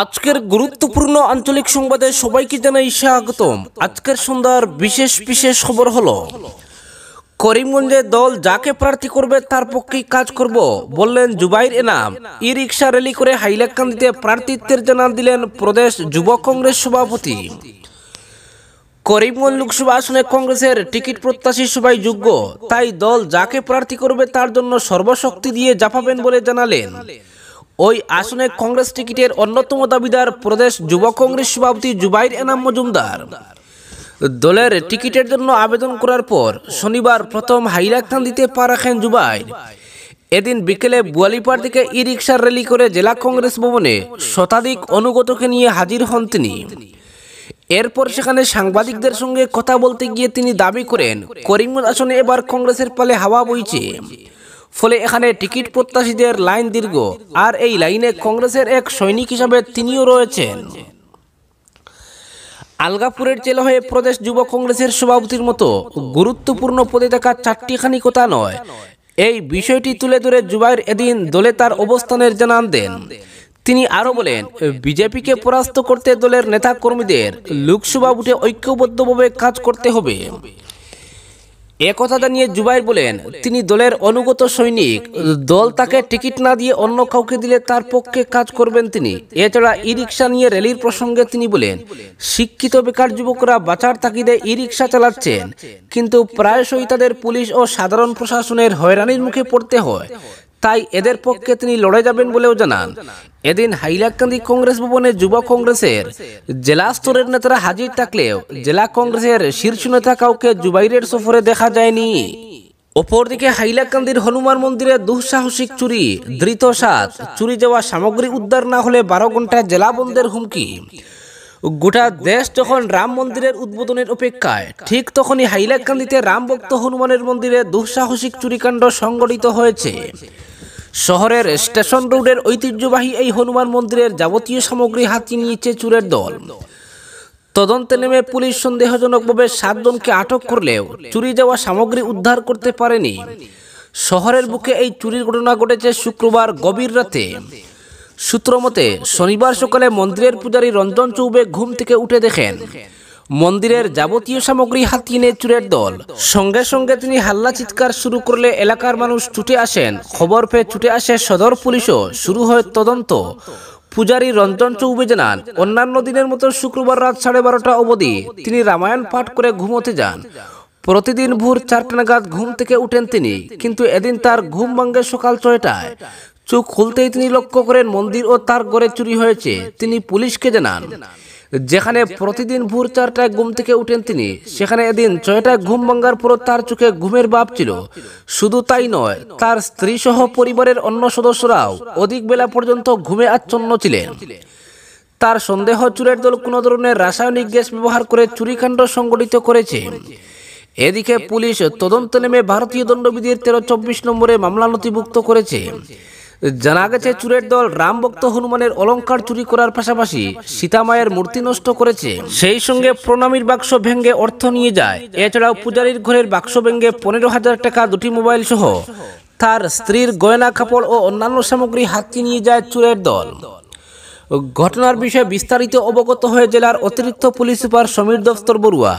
আজকের গুরুত্বপূর্ণ আঞ্চলিক সংবাদে সবাইকে জানাই স্বাগতম আজকের সন্ধ্যার বিশেষ বিশেষ খবর হলো করিমগঞ্জে দল যাকে প্রার্থী করবে তার পক্ষেই কাজ করব বললেন Zubair Enam e rickshaw rally করে হাইলাকান্দিতে প্রার্থিত্বের জানান দিলেন প্রদেশ যুব কংগ্রেস সভাপতি করিমগঞ্জ লোকসভা আসনে কংগ্রেসের টিকিট প্রত্যাশী সবাই যোগ্য তাই দল যাকে প্রার্থী করবে তার জন্য সর্বশক্তি দিয়ে জাপাবেন বলে জানালেন ওই আসনে কংগ্রেস টিকিটের অন্যতম দাবিদার প্রদেশ যুব কংগ্রেস সভাপতি জুবাইর এনাম মজুমদার দলের টিকিটের জন্য আবেদন করার পর শনিবার প্রথম দিতে পা রাখেন জুবাইর এদিন বিকেলে বুয়ালিপাড় থেকে ই রিক্সার র্যালি করে জেলা কংগ্রেস ভবনে শতাধিক অনুগতকে নিয়ে হাজির হন তিনি এরপর সেখানে সাংবাদিকদের সঙ্গে কথা বলতে গিয়ে তিনি দাবি করেন করিমগঞ্জ আসনে এবার কংগ্রেসের পালে হাওয়া বইছে ফলে এখানে টিকিট প্রত্যাশীদের লাইন দীর্ঘ আর এই লাইনে কংগ্রেসের এক সৈনিক হিসাবে তিনিও রয়েছেন আলগাপুরের জেলা হয়ে প্রদেশ যুব কংগ্রেসের সভাপতির মতো গুরুত্বপূর্ণ পদে থাকা চারটিখানি কথা নয় এই বিষয়টি তুলে ধরে জুবাইর এদিন দলে তার অবস্থানের জানান দেন তিনি আরও বলেন বিজেপিকে পরাস্ত করতে দলের নেতা কর্মীদের লোকসভা ভোটে ঐক্যবদ্ধভাবে কাজ করতে হবে একথাটা নিয়ে জানিয়ে জুবাইর বলেন তিনি দলের অনুগত সৈনিক দল তাকে টিকিট না দিয়ে অন্য কাউকে দিলে তার পক্ষে কাজ করবেন তিনি এছাড়া ই রিক্সা নিয়ে র্যালির প্রসঙ্গে তিনি বলেন শিক্ষিত বেকার যুবকরা বাঁচার তাকিদে ই রিক্সা চালাচ্ছেন কিন্তু প্রায়শই তাদের পুলিশ ও সাধারণ প্রশাসনের হয়রানির মুখে পড়তে হয় তাই এদের পক্ষে তিনি লড়ে যাবেন বলেও জানান এদিন হাইলাকান্দি কংগ্রেস ভবনে যুব কংগ্রেসের জেলা স্তরের নেতারা হাজির থাকলেও জেলা কংগ্রেসের শীর্ষ নেতা কাউকে জুবাইরের সফরে দেখা যায়নি অপরদিকে হাইলাকান্দির হনুমান মন্দিরে দুঃসাহসিক চুরি ধৃত সাত চুরি যাওয়া সামগ্রী উদ্ধার না হলে বারো ঘন্টায় জেলা বন্ধের হুমকি গোটা দেশ যখন রাম মন্দিরের উদ্বোধনের অপেক্ষায় ঠিক তখনই হাইলাকান্দিতে রামভক্ত হনুমানের মন্দিরে দুঃসাহসিক চুরিকাণ্ড সংগঠিত হয়েছে শহরের স্টেশন রোডের ঐতিহ্যবাহী এই হনুমান মন্দিরের যাবতীয় সামগ্রী হাতি নিয়েছে চুরের দল তদন্তে নেমে পুলিশ সন্দেহজনকভাবে সাতজনকে আটক করলেও চুরি যাওয়া সামগ্রী উদ্ধার করতে পারেনি শহরের বুকে এই চুরির ঘটনা ঘটেছে শুক্রবার গভীর রাতে সূত্র মতে শনিবার সকালে মন্দিরের পূজারী রঞ্জন চৌবে ঘুম থেকে উঠে দেখেন মন্দিরের যাবতীয় সামগ্রী হাতিয়ে নেয় চুরের দল সঙ্গে সঙ্গে তিনি হাল্লা চিৎকার শুরু করলে এলাকার মানুষ ছুটে আসেন খবর পেয়ে ছুটে আসে সদর পুলিশও শুরু হয় তদন্ত পূজারী রঞ্জন চৌবে জানান অন্যান্য দিনের মতো শুক্রবার রাত সাড়ে বারোটা অবধি তিনি রামায়ণ পাঠ করে ঘুমোতে যান প্রতিদিন ভোর চারটে নাগাদ ঘুম থেকে উঠেন তিনি কিন্তু এদিন তার ঘুম ভাঙ্গে সকাল ছয়টায় চোখ খুলতেই তিনি লক্ষ্য করেন মন্দির ও তার গড়ে চুরি হয়েছে তিনি পুলিশকে জানান যেখানে প্রতিদিন ভোর চারটায় ঘুম থেকে উঠেন তিনি সেখানে এদিন ছয়টায় ঘুম ভাঙ্গার পর তার চোখে ঘুমের ভাব ছিল শুধু তাই নয় তার স্ত্রী সহ পরিবারের অন্য সদস্যরাও অধিক বেলা পর্যন্ত ঘুমে আচ্ছন্ন ছিলেন তার সন্দেহ চুরের দল কোনো ধরনের রাসায়নিক গ্যাস ব্যবহার করে চুরিকাণ্ড সংগঠিত করেছে এদিকে পুলিশ তদন্ত নেমে ভারতীয় দণ্ডবিধির তেরো চব্বিশ নম্বরে মামলা নথিভুক্ত করেছে জানা গেছে চুরের দল রাম ভক্ত হনুমানের অলঙ্কার চুরি করার পাশাপাশি সীতামায়ের মূর্তি নষ্ট করেছে সেই সঙ্গে প্রণামীর বাক্স ভেঙ্গে অর্থ নিয়ে যায় এছাড়াও পূজারীর ঘরের বাক্স ভেঙ্গে পনেরো হাজার টাকা দুটি মোবাইল সহ তার স্ত্রীর গয়না কাপড় ও অন্যান্য সামগ্রী হাতিয়ে নিয়ে যায় চুরের দল ঘটনার বিষয়ে বিস্তারিত অবগত হয়ে জেলার অতিরিক্ত পুলিশ সুপার সমীর দফতর বড়ুয়া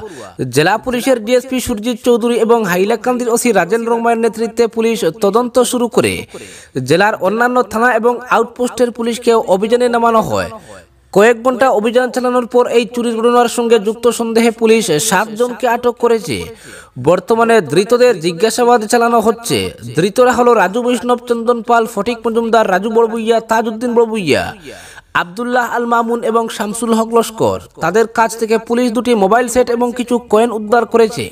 জেলা পুলিশের ডিএসপি সুরজিৎ চৌধুরী এবং হাইলাকান্দির ওসি রাজেন রংমায়ের নেতৃত্বে পুলিশ তদন্ত শুরু করে জেলার অন্যান্য থানা এবং আউটপোস্টের পুলিশকে অভিযানে নামানো হয় কয়েক ঘন্টা অভিযান চালানোর পর এই চুরির ঘটনার সঙ্গে যুক্ত সন্দেহে পুলিশ সাতজনকে আটক করেছে বর্তমানে ধৃতদের জিজ্ঞাসাবাদ চালানো হচ্ছে ধৃতরা হলো রাজু বৈষ্ণব চন্দন পাল ফটিক মজুমদার রাজু বড়বুইয়া তাজউদ্দিন বড়বুইয়া আবদুল্লাহ আল মামুন এবং শামসুল হক লস্কর তাদের কাছ থেকে পুলিশ দুটি মোবাইল সেট এবং কিছু কয়েন উদ্ধার করেছে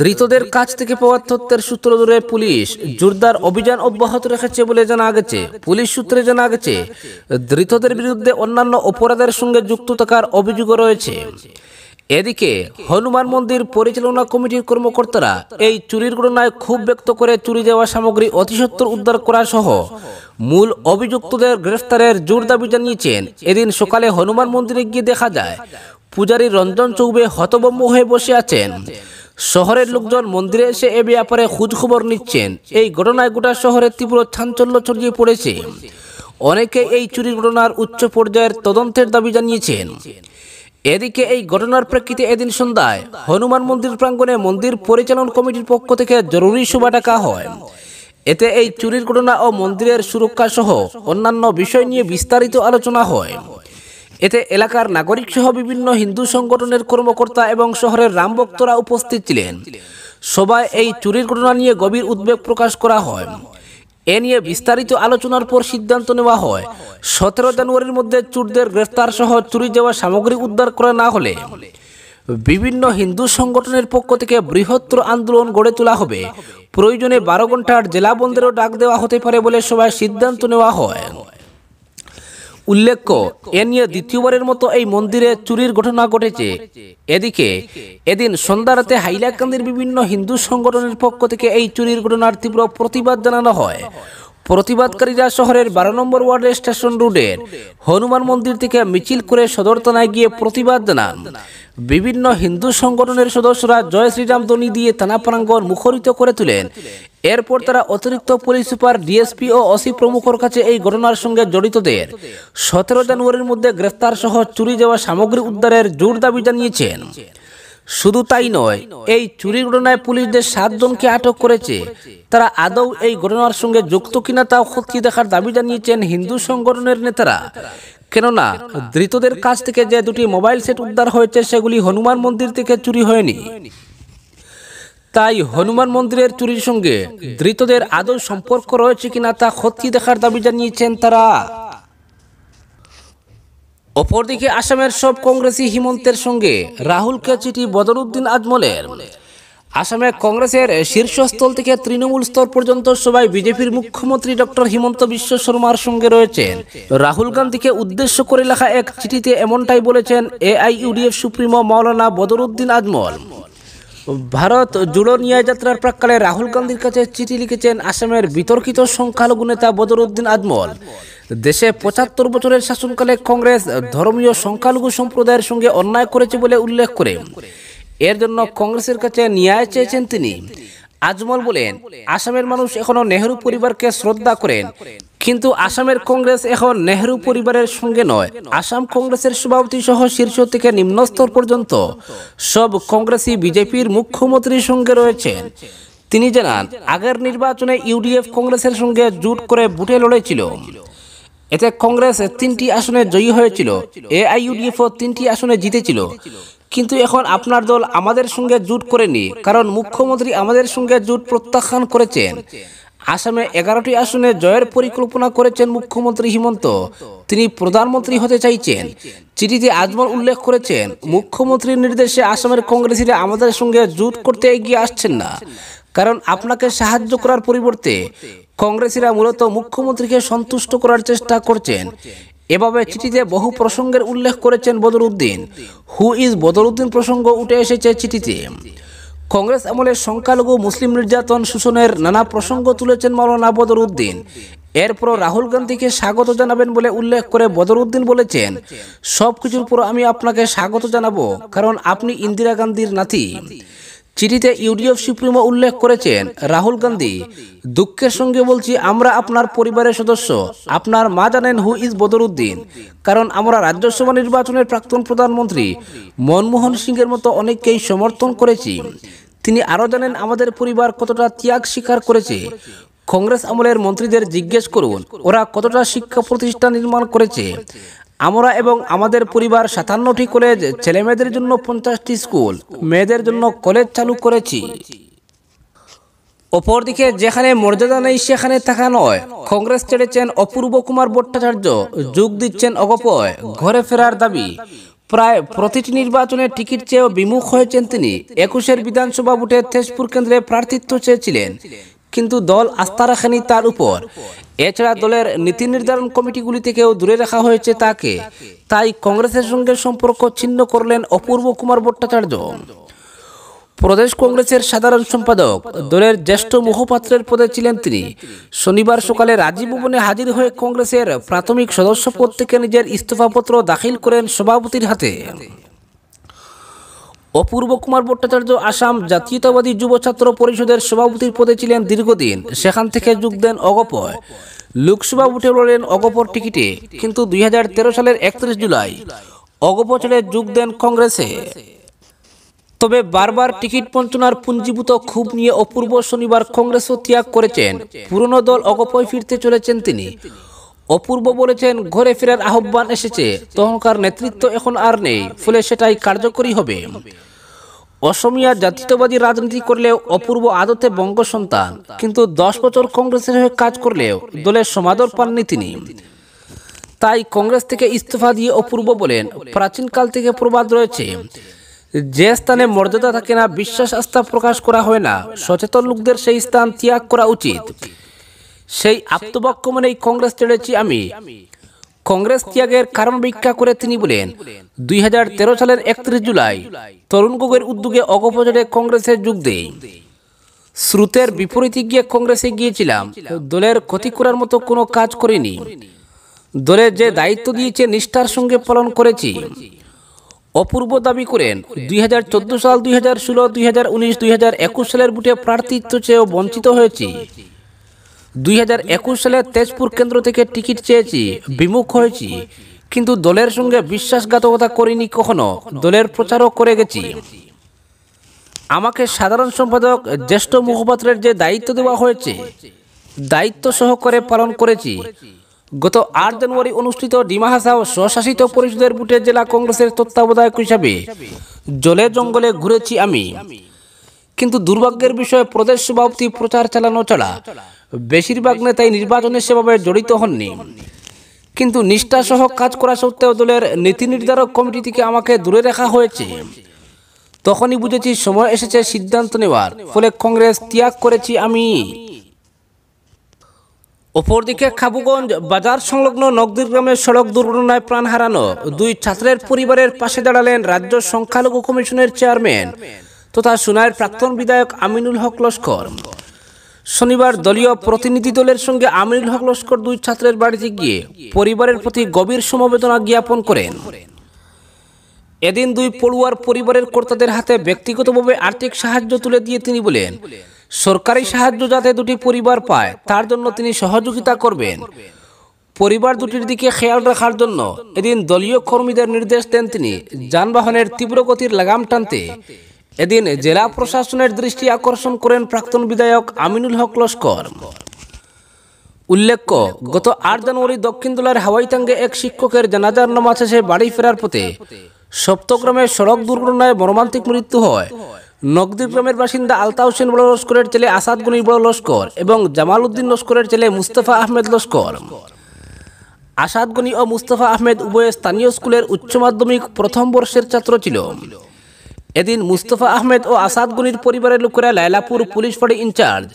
ধৃতদের কাছ থেকে পাওয়া তথ্যের সূত্র ধরে পুলিশ জোরদার অভিযান অব্যাহত রেখেছে বলে জানা গেছে পুলিশ সূত্রে জানা গেছে ধৃতদের বিরুদ্ধে অন্যান্য অপরাধের সঙ্গে যুক্ত থাকার অভিযোগও রয়েছে এদিকে হনুমান মন্দির পরিচালনা কমিটির কর্মকর্তারা এই চুরির ঘটনায় ক্ষোভ ব্যক্ত করে চুরি যাওয়া সামগ্রী অতিসত্বর উদ্ধার করা সহ মূল অভিযুক্তদের গ্রেফতারের জোর দাবি জানিয়েছেন এদিন সকালে হনুমান মন্দিরে গিয়ে দেখা যায় পূজারী রঞ্জন চৌবে হতবম্ব হয়ে বসে আছেন শহরের লোকজন মন্দিরে এসে এ ব্যাপারে খোঁজখবর নিচ্ছেন এই ঘটনায় গোটা শহরে তীব্র চাঞ্চল্য ছড়িয়ে পড়েছে অনেকে এই চুরির ঘটনার উচ্চ পর্যায়ের তদন্তের দাবি জানিয়েছেন এদিকে এই ঘটনার প্রেক্ষিতে এদিন সন্ধ্যায় হনুমান মন্দির প্রাঙ্গণে মন্দির পরিচালন কমিটির পক্ষ থেকে জরুরি সভা ডাকা হয় এতে এই চুরির ঘটনা ও মন্দিরের সুরক্ষা সহ অন্যান্য বিষয় নিয়ে বিস্তারিত আলোচনা হয় এতে এলাকার নাগরিক সহ বিভিন্ন হিন্দু সংগঠনের কর্মকর্তা এবং শহরের রামভক্তরা উপস্থিত ছিলেন সবাই এই চুরির ঘটনা নিয়ে গভীর উদ্বেগ প্রকাশ করা হয় এ নিয়ে বিস্তারিত আলোচনার পর সিদ্ধান্ত নেওয়া হয় সতেরো জানুয়ারির মধ্যে চুরদের গ্রেফতার সহ চুরি যাওয়া সামগ্রী উদ্ধার করা না হলে বিভিন্ন হিন্দু সংগঠনের পক্ষ থেকে বৃহত্তর আন্দোলন গড়ে তোলা হবে প্রয়োজনে বারো ঘন্টার জেলা বন্ধেরও ডাক দেওয়া হতে পারে বলে সবাই সিদ্ধান্ত নেওয়া হয় উল্লেখ্য এ নিয়ে দ্বিতীয়বারের মতো এই মন্দিরে চুরির ঘটনা ঘটেছে এদিকে এদিন সন্ধ্যা রাতে হাইলাকান্দির বিভিন্ন হিন্দু সংগঠনের পক্ষ থেকে এই চুরির ঘটনার তীব্র প্রতিবাদ জানানো হয় প্রতিবাদকারীরা শহরের বারো নম্বর ওয়ার্ডের স্টেশন রোডের হনুমান মন্দির থেকে মিছিল করে সদর থানায় গিয়ে প্রতিবাদ জানান বিভিন্ন হিন্দু সংগঠনের সদস্যরা জয় শ্রীরাম ধ্বনি দিয়ে থানা প্রাঙ্গন মুখরিত করে তোলেন এরপর তারা অতিরিক্ত পুলিশ সুপার ডিএসপি ও অসি প্রমুখর কাছে এই ঘটনার সঙ্গে জড়িতদের সতেরো জানুয়ারির মধ্যে গ্রেফতার সহ চুরি যাওয়া সামগ্রী উদ্ধারের জোর দাবি জানিয়েছেন শুধু তাই নয় এই চুরি ঘটনায় পুলিশদের সাতজনকে আটক করেছে তারা আদৌ এই ঘটনার সঙ্গে যুক্ত কিনা তাও সত্যি দেখার দাবি জানিয়েছেন হিন্দু সংগঠনের নেতারা কেননা ধৃতদের কাছ থেকে যে দুটি মোবাইল সেট উদ্ধার হয়েছে সেগুলি হনুমান মন্দির থেকে চুরি হয়নি তাই হনুমান মন্দিরের চুরির সঙ্গে ধৃতদের আদৌ সম্পর্ক রয়েছে কিনা তা ক্ষতি দেখার দাবি জানিয়েছেন তারা অপরদিকে আসামের সব কংগ্রেসী হিমন্তের সঙ্গে রাহুলকে চিঠি বদরুদ্দিন আজমলের আসামে কংগ্রেসের শীর্ষস্থল থেকে তৃণমূল স্তর পর্যন্ত সবাই বিজেপির মুখ্যমন্ত্রী ডক্টর হিমন্ত বিশ্ব শর্মার সঙ্গে রয়েছেন রাহুল গান্ধীকে উদ্দেশ্য করে লেখা এক চিঠিতে এমনটাই বলেছেন এআইইউডিএফ সুপ্রিমো মাওলানা বদরুদ্দিন আজমল ভারত জুড়ো ন্যায় যাত্রার প্রাককালে রাহুল গান্ধীর কাছে চিঠি লিখেছেন আসামের বিতর্কিত সংখ্যালঘু নেতা বদরউদ্দিন আজমল দেশে পঁচাত্তর বছরের শাসনকালে কংগ্রেস ধর্মীয় সংখ্যালঘু সম্প্রদায়ের সঙ্গে অন্যায় করেছে বলে উল্লেখ করে এর জন্য কংগ্রেসের কাছে ন্যায় চেয়েছেন তিনি আজমল বলেন আসামের মানুষ এখনও নেহরু পরিবারকে শ্রদ্ধা করেন কিন্তু আসামের কংগ্রেস এখন নেহরু পরিবারের সঙ্গে নয় আসাম কংগ্রেসের সভাপতি সহ শীর্ষ থেকে নিম্নস্তর পর্যন্ত সব কংগ্রেসই বিজেপির মুখ্যমন্ত্রীর সঙ্গে রয়েছেন তিনি জানান আগের নির্বাচনে ইউডিএফ কংগ্রেসের সঙ্গে জুট করে বুটে লড়েছিল এতে কংগ্রেস তিনটি আসনে জয়ী হয়েছিল এআইইউডিএফও তিনটি আসনে জিতেছিল কিন্তু এখন আপনার দল আমাদের সঙ্গে জুট করেনি কারণ মুখ্যমন্ত্রী আমাদের সঙ্গে জুট প্রত্যাখ্যান করেছেন আসামে এগারোটি আসনে জয়ের পরিকল্পনা করেছেন মুখ্যমন্ত্রী হিমন্ত তিনি প্রধানমন্ত্রী হতে চাইছেন চিঠিতে আজমল উল্লেখ করেছেন মুখ্যমন্ত্রীর নির্দেশে আসামের কংগ্রেসীরা আমাদের সঙ্গে জুট করতে এগিয়ে আসছেন না কারণ আপনাকে সাহায্য করার পরিবর্তে কংগ্রেসীরা মূলত মুখ্যমন্ত্রীকে সন্তুষ্ট করার চেষ্টা করছেন এভাবে চিঠিতে বহু প্রসঙ্গের উল্লেখ করেছেন বদরুদ্দিন হু ইজ বদরুদ্দিন প্রসঙ্গ উঠে এসেছে চিঠিতে কংগ্রেস আমলের সংখ্যালঘু মুসলিম নির্যাতন শোষণের নানা প্রসঙ্গ তুলেছেন মৌলানা বদরুদ্দিন এরপরও রাহুল গান্ধীকে স্বাগত জানাবেন বলে উল্লেখ করে বদরুদ্দিন বলেছেন সব কিছুর পর আমি আপনাকে স্বাগত জানাবো কারণ আপনি ইন্দিরা গান্ধীর নাতি চিঠিতে ইউডিএফ সুপ্রিমো উল্লেখ করেছেন রাহুল গান্ধী দুঃখের সঙ্গে বলছি আমরা আপনার পরিবারের সদস্য আপনার মা জানেন হু ইজ বদরুদ্দিন কারণ আমরা রাজ্যসভা নির্বাচনের প্রাক্তন প্রধানমন্ত্রী মনমোহন সিংয়ের মতো অনেককেই সমর্থন করেছি তিনি আরও জানেন আমাদের পরিবার কতটা ত্যাগ স্বীকার করেছে কংগ্রেস আমলের মন্ত্রীদের জিজ্ঞেস করুন ওরা কতটা শিক্ষা প্রতিষ্ঠান নির্মাণ করেছে আমরা এবং আমাদের পরিবার সাতান্নটি কলেজ ছেলেমেয়েদের জন্য পঞ্চাশটি স্কুল মেয়েদের জন্য কলেজ চালু করেছি অপরদিকে যেখানে মর্যাদা নেই সেখানে থাকা নয় কংগ্রেস ছেড়েছেন অপূর্ব কুমার ভট্টাচার্য যোগ দিচ্ছেন অগপয় ঘরে ফেরার দাবি প্রায় প্রতিটি নির্বাচনের টিকিট চেয়েও বিমুখ হয়েছেন তিনি একুশের বিধানসভা ভোটে তেজপুর কেন্দ্রে প্রার্থিত্ব চেয়েছিলেন কিন্তু দল আস্থা রাখেনি তার উপর এছাড়া দলের নীতি নির্ধারণ কমিটিগুলি থেকেও দূরে রাখা হয়েছে তাকে তাই কংগ্রেসের সঙ্গে সম্পর্ক ছিন্ন করলেন অপূর্ব কুমার ভট্টাচার্য প্রদেশ কংগ্রেসের সাধারণ সম্পাদক দলের জ্যেষ্ঠ মুখপাত্রের পদে ছিলেন তিনি শনিবার সকালে রাজীব ভবনে হাজির হয়ে কংগ্রেসের প্রাথমিক সদস্য পদ থেকে নিজের ইস্তফাপত্র দাখিল করেন সভাপতির হাতে অপূর্ব কুমার ভট্টাচার্য আসাম জাতীয়তাবাদী যুব ছাত্র পরিষদের সভাপতির পদে ছিলেন দীর্ঘদিন সেখান থেকে যোগ দেন অগপয় লোকসভা উঠে লড়েন অগপর টিকিটে কিন্তু দুই সালের একত্রিশ জুলাই অগপ ছেড়ে যোগ দেন কংগ্রেসে তবে বারবার টিকিট বঞ্চনার পুঞ্জীভূত ক্ষোভ নিয়ে অপূর্ব শনিবার কংগ্রেসও ত্যাগ করেছেন পুরনো দল অগপয় ফিরতে চলেছেন তিনি অপূর্ব বলেছেন ঘরে ফেরার আহ্বান এসেছে তখনকার নেতৃত্ব এখন আর নেই ফলে সেটাই কার্যকরী হবে অসমিয়া জাতীয়তাবাদী রাজনীতি করলেও অপূর্ব আদতে বঙ্গ সন্তান কিন্তু দশ বছর কংগ্রেসের হয়ে কাজ করলেও দলের সমাদর পাননি তিনি তাই কংগ্রেস থেকে ইস্তফা দিয়ে অপূর্ব বলেন প্রাচীনকাল থেকে প্রবাদ রয়েছে যে স্থানে মর্যাদা থাকে না বিশ্বাস আস্থা প্রকাশ করা হয় না সচেতন লোকদের সেই স্থান ত্যাগ করা উচিত সেই আত্মবাক্য এই কংগ্রেস ছেড়েছি আমি কংগ্রেস ত্যাগের কারণ ব্যাখ্যা করে তিনি বলেন দুই সালের একত্রিশ জুলাই তরুণ গগৈর উদ্যোগে অগপজোটে কংগ্রেসে যোগ দেই স্রোতের বিপরীতে গিয়ে কংগ্রেসে গিয়েছিলাম দলের ক্ষতি করার মতো কোনো কাজ করিনি দলের যে দায়িত্ব দিয়েছে নিষ্ঠার সঙ্গে পালন করেছি অপূর্ব দাবি করেন দুই সাল দুই হাজার ষোলো দুই হাজার উনিশ দুই হাজার একুশ সালের বুটে প্রার্থিত্ব চেয়েও বঞ্চিত হয়েছি দুই হাজার একুশ সালে তেজপুর কেন্দ্র থেকে টিকিট চেয়েছি বিমুখ হয়েছি কিন্তু দলের সঙ্গে বিশ্বাসঘাতকতা করিনি কখনো দলের প্রচারও করে গেছি আমাকে সাধারণ সম্পাদক জ্যেষ্ঠ মুখপাত্রের যে দায়িত্ব দেওয়া হয়েছে দায়িত্ব সহকারে পালন করেছি গত আট জানুয়ারি অনুষ্ঠিত হাসা ও স্বশাসিত পরিষদের বুটে জেলা কংগ্রেসের তত্ত্বাবধায়ক হিসাবে জলে জঙ্গলে ঘুরেছি আমি কিন্তু দুর্ভাগ্যের বিষয়ে প্রদেশ সভাপতি প্রচার চালানো চলা বেশিরভাগ নেতাই নির্বাচনের সেভাবে জড়িত হননি কিন্তু নিষ্ঠাসহ কাজ করা সত্ত্বেও দলের নীতি নির্ধারক কমিটি থেকে আমাকে দূরে রাখা হয়েছে তখনই বুঝেছি সময় এসেছে সিদ্ধান্ত নেওয়ার ফলে কংগ্রেস ত্যাগ করেছি আমি অপরদিকে খাবুগঞ্জ বাজার সংলগ্ন নগদীর গ্রামের সড়ক দুর্ঘটনায় প্রাণ হারানো দুই ছাত্রের পরিবারের পাশে দাঁড়ালেন রাজ্য সংখ্যালঘু কমিশনের চেয়ারম্যান তথা সোনাইয়ের প্রাক্তন বিধায়ক আমিনুল হক লস্কর শনিবার দলীয় প্রতিনিধি দলের সঙ্গে আমিনুল হক লস্কর দুই ছাত্রের বাড়িতে গিয়ে পরিবারের প্রতি গভীর সমবেদনা জ্ঞাপন করেন এদিন দুই পড়ুয়ার পরিবারের কর্তাদের হাতে ব্যক্তিগতভাবে আর্থিক সাহায্য তুলে দিয়ে তিনি বলেন সরকারি সাহায্য যাতে দুটি পরিবার পায় তার জন্য তিনি সহযোগিতা করবেন পরিবার দুটির দিকে খেয়াল রাখার জন্য এদিন দলীয় কর্মীদের নির্দেশ দেন তিনি যানবাহনের তীব্র গতির লাগাম টানতে এদিন জেলা প্রশাসনের দৃষ্টি আকর্ষণ করেন প্রাক্তন বিধায়ক আমিনুল হক লস্কর উল্লেখ্য গত আট জানুয়ারি দক্ষিণ দোলার হাওয়াইতাঙ্গে এক শিক্ষকের জানাজার নামাজ শেষে বাড়ি ফেরার পথে সপ্তগ্রামে সড়ক দুর্ঘটনায় মর্মান্তিক মৃত্যু হয় নকদির গ্রামের বাসিন্দা আলতা হোসেন বড় লস্করের ছেলে আসাদ গনির বড় লস্কর এবং জামাল উদ্দিন লস্করের ছেলে মুস্তফা আহমেদ লস্কর আসাদ গনি ও মুস্তফা আহমেদ উভয়ে স্থানীয় স্কুলের উচ্চ মাধ্যমিক প্রথম বর্ষের ছাত্র ছিল এদিন মুস্তফা আহমেদ ও আসাদ গনির পরিবারের লোকেরা লাইলাপুর পুলিশ ফাঁড়ি ইনচার্জ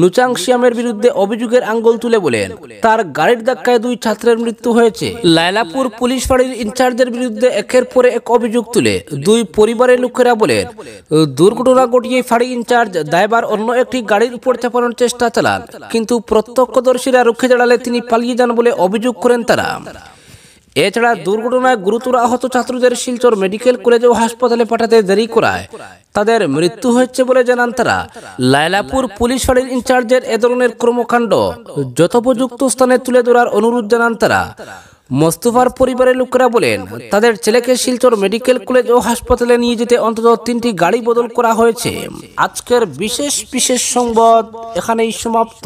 নুচাংশিয়ামের বিরুদ্ধে অভিযোগের আঙ্গুল তুলে বলেন তার গাড়ির ধাক্কায় দুই ছাত্রের মৃত্যু হয়েছে লায়লাপুর পুলিশ ফাঁড়ির ইনচার্জের বিরুদ্ধে একের পরে এক অভিযোগ তুলে দুই পরিবারের লোকেরা বলেন দুর্ঘটনা ঘটিয়ে ফাঁড়ি ইনচার্জ দায়বার অন্য একটি গাড়ির উপর চাপানোর চেষ্টা চালান কিন্তু প্রত্যক্ষদর্শীরা রুখে দাঁড়ালে তিনি পালিয়ে যান বলে অভিযোগ করেন তারা এছাড়া দুর্ঘটনায় গুরুতর আহত ছাত্রদের শিলচর মেডিকেল কলেজ ও হাসপাতালে পাঠাতে দেরি করায় তাদের মৃত্যু হয়েছে বলে জানান তারা লায়লাপুর পুলিশ ফাঁড়ির ইনচার্জের এ ধরনের কর্মকাণ্ড যথোপযুক্ত স্থানে তুলে ধরার অনুরোধ জানান তারা মোস্তফার পরিবারের লোকেরা বলেন তাদের ছেলেকে শিলচর মেডিকেল কলেজ ও হাসপাতালে নিয়ে যেতে অন্তত তিনটি গাড়ি বদল করা হয়েছে আজকের বিশেষ বিশেষ সংবাদ এখানেই সমাপ্ত